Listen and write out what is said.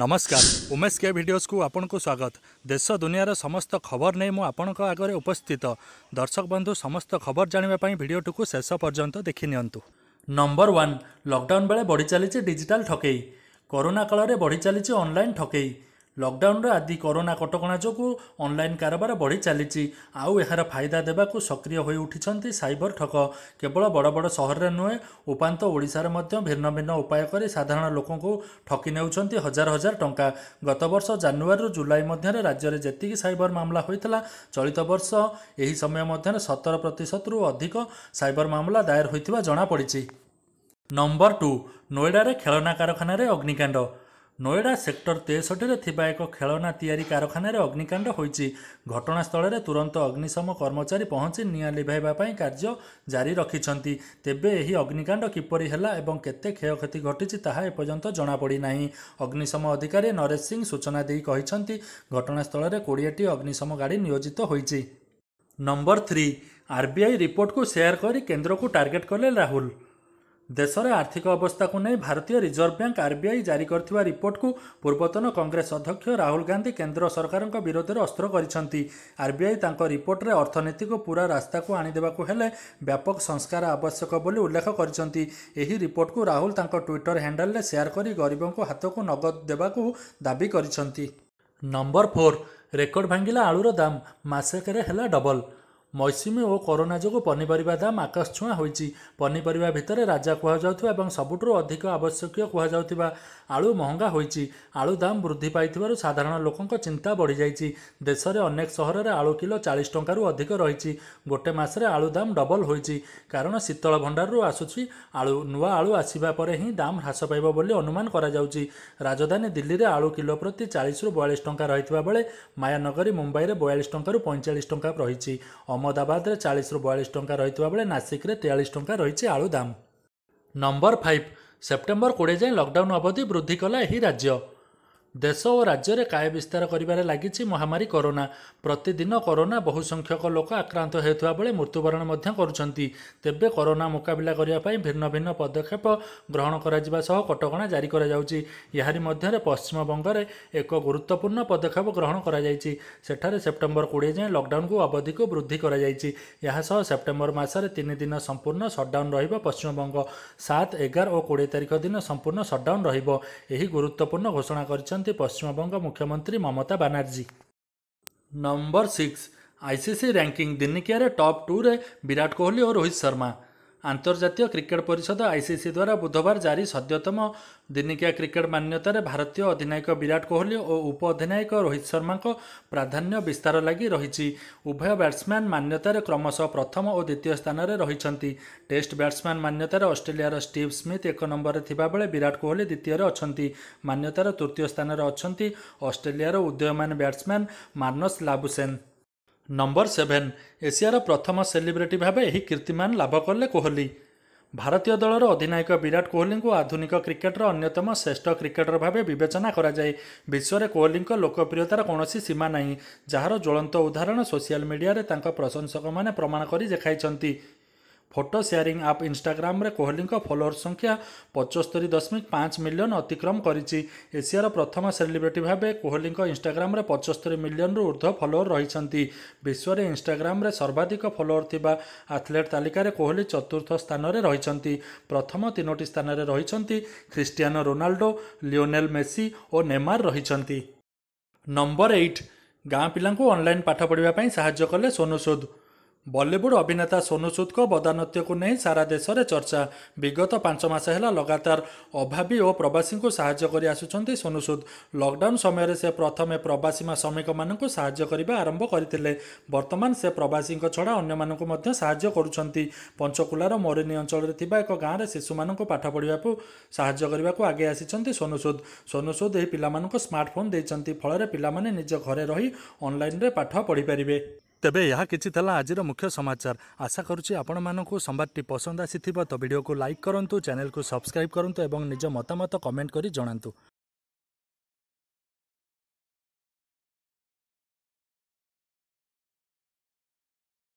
ନମସ୍କାର ଉମେଶ କେ ଭିଡ଼ିଓସ୍କୁ ଆପଣଙ୍କୁ ସ୍ୱାଗତ ଦେଶ ଦୁନିଆର ସମସ୍ତ ଖବର ନେଇ ମୁଁ ଆପଣଙ୍କ ଆଗରେ ଉପସ୍ଥିତ ଦର୍ଶକ ବନ୍ଧୁ ସମସ୍ତ ଖବର ଜାଣିବା ପାଇଁ ଭିଡ଼ିଓଟିକୁ ଶେଷ ପର୍ଯ୍ୟନ୍ତ ଦେଖି ନିଅନ୍ତୁ ନମ୍ବର ୱାନ୍ ଲକଡାଉନ ବେଳେ ବଢ଼ି ଚାଲିଛି ଡିଜିଟାଲ ଠକେଇ କରୋନା କାଳରେ ବଢ଼ି ଚାଲିଛି ଅନଲାଇନ୍ ଠକେଇ ଲକ୍ଡାଉନର ଆଦି କରୋନା କଟକଣା ଯୋଗୁଁ ଅନଲାଇନ୍ କାରବାର ବଢ଼ି ଚାଲିଛି ଆଉ ଏହାର ଫାଇଦା ଦେବାକୁ ସକ୍ରିୟ ହୋଇ ଉଠିଛନ୍ତି ସାଇବର ଠକ କେବଳ ବଡ଼ ବଡ଼ ସହରରେ ନୁହେଁ ଉପାନ୍ତ ଓଡ଼ିଶାରେ ମଧ୍ୟ ଭିନ୍ନ ଭିନ୍ନ ଉପାୟ କରି ସାଧାରଣ ଲୋକଙ୍କୁ ଠକି ନେଉଛନ୍ତି ହଜାର ହଜାର ଟଙ୍କା ଗତବର୍ଷ ଜାନୁଆରୀରୁ ଜୁଲାଇ ମଧ୍ୟରେ ରାଜ୍ୟରେ ଯେତିକି ସାଇବର ମାମଲା ହୋଇଥିଲା ଚଳିତ ବର୍ଷ ଏହି ସମୟ ମଧ୍ୟରେ ସତର ପ୍ରତିଶତରୁ ଅଧିକ ସାଇବର ମାମଲା ଦାୟର ହୋଇଥିବା ଜଣାପଡ଼ିଛି ନମ୍ବର ଟୁ ନୋଏଡ଼ାରେ ଖେଳନା କାରଖାନାରେ ଅଗ୍ନିକାଣ୍ଡ ନୋଏଡ଼ା ସେକ୍ଟର ତେଷଠିରେ ଥିବା ଏକ ଖେଳନା ତିଆରି କାରଖାନାରେ ଅଗ୍ନିକାଣ୍ଡ ହୋଇଛି ଘଟଣାସ୍ଥଳରେ ତୁରନ୍ତ ଅଗ୍ନିଶମ କର୍ମଚାରୀ ପହଞ୍ଚି ନିଆଁ ଲିଭାଇବା ପାଇଁ କାର୍ଯ୍ୟ ଜାରି ରଖିଛନ୍ତି ତେବେ ଏହି ଅଗ୍ନିକାଣ୍ଡ କିପରି ହେଲା ଏବଂ କେତେ କ୍ଷୟକ୍ଷତି ଘଟିଛି ତାହା ଏପର୍ଯ୍ୟନ୍ତ ଜଣାପଡ଼ିନାହିଁ ଅଗ୍ନିଶମ ଅଧିକାରୀ ନରେଶ ସିଂ ସୂଚନା ଦେଇ କହିଛନ୍ତି ଘଟଣାସ୍ଥଳରେ କୋଡ଼ିଏଟି ଅଗ୍ନିଶମ ଗାଡ଼ି ନିୟୋଜିତ ହୋଇଛି ନମ୍ବର ଥ୍ରୀ ଆର୍ବିଆଇ ରିପୋର୍ଟକୁ ସେୟାର କରି କେନ୍ଦ୍ରକୁ ଟାର୍ଗେଟ୍ କଲେ ରାହୁଲ ଦେଶରେ ଆର୍ଥିକ ଅବସ୍ଥାକୁ ନେଇ ଭାରତୀୟ ରିଜର୍ଭ ବ୍ୟାଙ୍କ ଆର୍ବିଆଇ ଜାରି କରିଥିବା ରିପୋର୍ଟକୁ ପୂର୍ବତନ କଂଗ୍ରେସ ଅଧ୍ୟକ୍ଷ ରାହୁଲ ଗାନ୍ଧି କେନ୍ଦ୍ର ସରକାରଙ୍କ ବିରୋଧରେ ଅସ୍ତ୍ର କରିଛନ୍ତି ଆର୍ବିଆଇ ତାଙ୍କ ରିପୋର୍ଟରେ ଅର୍ଥନୀତିକୁ ପୂରା ରାସ୍ତାକୁ ଆଣିଦେବାକୁ ହେଲେ ବ୍ୟାପକ ସଂସ୍କାର ଆବଶ୍ୟକ ବୋଲି ଉଲ୍ଲେଖ କରିଛନ୍ତି ଏହି ରିପୋର୍ଟକୁ ରାହୁଲ ତାଙ୍କ ଟ୍ୱିଟର ହ୍ୟାଣ୍ଡେଲରେ ସେୟାର କରି ଗରିବଙ୍କୁ ହାତକୁ ନଗଦ ଦେବାକୁ ଦାବି କରିଛନ୍ତି ନମ୍ବର ଫୋର୍ ରେକର୍ଡ ଭାଙ୍ଗିଲା ଆଳୁର ଦାମ୍ ମାସକରେ ହେଲା ଡବଲ୍ ମୈସିମୀ ଓ କରୋନା ଯୋଗୁଁ ପନିପରିବା ଦାମ ଆକାଶ ଛୁଆଁ ହୋଇଛି ପନିପରିବା ଭିତରେ ରାଜା କୁହାଯାଉଥିବା ଏବଂ ସବୁଠାରୁ ଅଧିକ ଆବଶ୍ୟକୀୟ କୁହାଯାଉଥିବା ଆଳୁ ମହଙ୍ଗା ହୋଇଛି ଆଳୁ ଦାମ ବୃଦ୍ଧି ପାଇଥିବାରୁ ସାଧାରଣ ଲୋକଙ୍କ ଚିନ୍ତା ବଢ଼ିଯାଇଛି ଦେଶରେ ଅନେକ ସହରରେ ଆଳୁ କିଲୋ ଚାଳିଶ ଟଙ୍କାରୁ ଅଧିକ ରହିଛି ଗୋଟେ ମାସରେ ଆଳୁ ଦାମ ଡବଲ ହୋଇଛି କାରଣ ଶୀତଳ ଭଣ୍ଡାରରୁ ଆସୁଛି ଆଳୁ ନୂଆ ଆଳୁ ଆସିବା ପରେ ହିଁ ଦାମ ହ୍ରାସ ପାଇବ ବୋଲି ଅନୁମାନ କରାଯାଉଛି ରାଜଧାନୀ ଦିଲ୍ଲୀରେ ଆଳୁ କିଲୋ ପ୍ରତି ଚାଳିଶରୁ ବୟାଳିଶ ଟଙ୍କା ରହିଥିବା ବେଳେ ମାୟାନଗରୀ ମୁମ୍ବାଇରେ ବୟାଳିଶ ଟଙ୍କାରୁ ପଇଁଚାଳିଶ ଟଙ୍କା ରହିଛି ଅହମ୍ମଦାବାଦରେ ଚାଳିଶରୁ ବୟାଳିଶ ଟଙ୍କା ରହିଥିବା ବେଳେ ନାସିକରେ ତେୟାଳିଶ ଟଙ୍କା ରହିଛି ଆଳୁ ଦାମ ନମ୍ବର ଫାଇଭ୍ ସେପ୍ଟେମ୍ବର କୋଡ଼ିଏ ଯାଏଁ ଲକଡାଉନ୍ ଅବଧି ବୃଦ୍ଧି କଲା ଏହି ରାଜ୍ୟ ଦେଶ ଓ ରାଜ୍ୟରେ କାୟ ବିସ୍ତାର କରିବାରେ ଲାଗିଛି ମହାମାରୀ କରୋନା ପ୍ରତିଦିନ କରୋନା ବହୁ ସଂଖ୍ୟକ ଲୋକ ଆକ୍ରାନ୍ତ ହେଉଥିବା ବେଳେ ମୃତ୍ୟୁବରଣ ମଧ୍ୟ କରୁଛନ୍ତି ତେବେ କରୋନା ମୁକାବିଲା କରିବା ପାଇଁ ଭିନ୍ନ ଭିନ୍ନ ପଦକ୍ଷେପ ଗ୍ରହଣ କରାଯିବା ସହ କଟକଣା ଜାରି କରାଯାଉଛି ଏହାରି ମଧ୍ୟରେ ପଶ୍ଚିମବଙ୍ଗରେ ଏକ ଗୁରୁତ୍ୱପୂର୍ଣ୍ଣ ପଦକ୍ଷେପ ଗ୍ରହଣ କରାଯାଇଛି ସେଠାରେ ସେପ୍ଟେମ୍ବର କୋଡ଼ିଏ ଯାଏଁ ଲକଡାଉନକୁ ଅବଧିକୁ ବୃଦ୍ଧି କରାଯାଇଛି ଏହା ସହ ସେପ୍ଟେମ୍ବର ମାସରେ ତିନି ଦିନ ସମ୍ପୂର୍ଣ୍ଣ ସଟ୍ଡାଉନ୍ ରହିବ ପଶ୍ଚିମବଙ୍ଗ ସାତ ଏଗାର ଓ କୋଡ଼ିଏ ତାରିଖ ଦିନ ସମ୍ପୂର୍ଣ୍ଣ ସଟ୍ଡାଉନ୍ ରହିବ ଏହି ଗୁରୁତ୍ୱପୂର୍ଣ୍ଣ ଘୋଷଣା କରିଛନ୍ତି ହେଉଛନ୍ତି ପଶ୍ଚିମବଙ୍ଗ ମୁଖ୍ୟମନ୍ତ୍ରୀ Mamata Banerjee number six ICC ranking ଦିନିକିଆରେ ଟପ୍ ଟୁରେ ବିରାଟ କୋହଲି ଓ ରୋହିତ ଶର୍ମା ଆନ୍ତର୍ଜାତୀୟ କ୍ରିକେଟ୍ ପରିଷଦ ଆଇସିସି ଦ୍ୱାରା ବୁଧବାର ଜାରି ସଦ୍ୟତମ ଦିନିକିଆ କ୍ରିକେଟ୍ ମାନ୍ୟତାରେ ଭାରତୀୟ ଅଧିନାୟକ ବିରାଟ କୋହଲି ଓ ଉପ ଅଧିନାୟକ ରୋହିତ ଶର୍ମାଙ୍କ ପ୍ରାଧାନ୍ୟ ବିସ୍ତାର ଲାଗି ରହିଛି ଉଭୟ ବ୍ୟାଟ୍ସମ୍ୟାନ୍ ମାନ୍ୟତାରେ କ୍ରମଶଃ ପ୍ରଥମ ଓ ଦ୍ୱିତୀୟ ସ୍ଥାନରେ ରହିଛନ୍ତି ଟେଷ୍ଟ ବ୍ୟାଟ୍ସମ୍ୟାନ୍ ମାନ୍ୟତାରେ ଅଷ୍ଟ୍ରେଲିଆର ଷ୍ଟିଭ୍ ସ୍ମିଥ୍ ଏକ ନମ୍ବରରେ ଥିବାବେଳେ ବିରାଟ କୋହଲି ଦ୍ୱିତୀୟରେ ଅଛନ୍ତି ମାନ୍ୟତାର ତୃତୀୟ ସ୍ଥାନରେ ଅଛନ୍ତି ଅଷ୍ଟ୍ରେଲିଆର ଉଦୟମାନ batsman Marnus Labuschagne number seven ଏସିଆର ପ୍ରଥମ ସେଲିବ୍ରିଟି ଭାବେ ଏହି କୀର୍ତ୍ତିମାନ ଲାଭ କଲେ କୋହଲି ଭାରତୀୟ ଦଳର ଅଧିନାୟକ ବିରାଟ କୋହଲିଙ୍କୁ ଆଧୁନିକ କ୍ରିକେଟର ଅନ୍ୟତମ ଶ୍ରେଷ୍ଠ କ୍ରିକେଟର ଭାବେ ବିବେଚନା କରାଯାଏ ବିଶ୍ୱରେ କୋହଲିଙ୍କ ଲୋକପ୍ରିୟତାର କୌଣସି ସୀମା ନାହିଁ ଯାହାର ଜ୍ୱଳନ୍ତ ଉଦାହରଣ ସୋସିଆଲ ମିଡ଼ିଆରେ ତାଙ୍କ ପ୍ରଶଂସକମାନେ ପ୍ରମାଣ କରି ଦେଖାଇଛନ୍ତି ଫଟୋ ସେୟାରିଂ ଆପ୍ ଇନ୍ଷ୍ଟାଗ୍ରାମରେ କୋହଲିଙ୍କ ଫଲୋଅର୍ ସଂଖ୍ୟା ପଚସ୍ତରୀ ଦଶମିକ ପାଞ୍ଚ ମିଲିୟନ ଅତିକ୍ରମ କରିଛି ଏସିଆର ପ୍ରଥମ ସେଲିବ୍ରିଟି ଭାବେ କୋହଲିଙ୍କ ଇନ୍ଷ୍ଟାଗ୍ରାମରେ ପଚସ୍ତରୀ ମିଲିୟନରୁ ଉର୍ଦ୍ଧ୍ୱ ଫଲୋଅର୍ ରହିଛନ୍ତି ବିଶ୍ୱରେ ଇନ୍ଷ୍ଟାଗ୍ରାମରେ ସର୍ବାଧିକ ଫଲୋଅର୍ ଥିବା ଆଥଲେଟ୍ ତାଲିକାରେ କୋହଲି ଚତୁର୍ଥ ସ୍ଥାନରେ ରହିଛନ୍ତି ପ୍ରଥମ ତିନୋଟି ସ୍ଥାନରେ ରହିଛନ୍ତି ଖ୍ରୀଷ୍ଟିଆନୋ ରୋନାଲ୍ଡୋ ଲିଓନେଲ୍ ମେସି ଓ ନେମାର ରହିଛନ୍ତି ନମ୍ବର ଏଇଟ୍ ଗାଁ ପିଲାଙ୍କୁ ଅନଲାଇନ୍ ପାଠ ପଢ଼ିବା ପାଇଁ ସାହାଯ୍ୟ କଲେ ସୋନୁ ସୁଦ୍ଧ बलिउड अभिनेता सोनू सूद को सोनुसुद्को को नै सारा देश देशले चर्चा विगत पाँचमास होला लगातार अभावी प्रवासी को साहज गरि आसु सोनुसुद् लकडाउन समयले से प्रथमे प्रवासीमा श्रमिक आरंभ महाज्यो आरम्भ से प्रवासी छा अन्य सायद पञ्चकुलार मरिनी अञ्चल ठाउँ एक गाँड्र शिशु म पाठ पढि साह्रो आगे सोनू सूद सोनू सूद सोनुसुद् पिला स्मार्टफोन स्मर्टफो फलै पहिला निज घर अनल पाठ पढिपारे ତେବେ ଏହା କିଛି ଥିଲା ଆଜିର ମୁଖ୍ୟ ସମାଚାର ଆଶା କରୁଛି ଆପଣମାନଙ୍କୁ ସମ୍ବାଦଟି ପସନ୍ଦ ଆସିଥିବ ତ ଭିଡ଼ିଓକୁ ଲାଇକ୍ କରନ୍ତୁ ଚ୍ୟାନେଲକୁ ସବସ୍କ୍ରାଇବ୍ କରନ୍ତୁ ଏବଂ ନିଜ ମତାମତ କମେଣ୍ଟ କରି ଜଣାନ୍ତୁ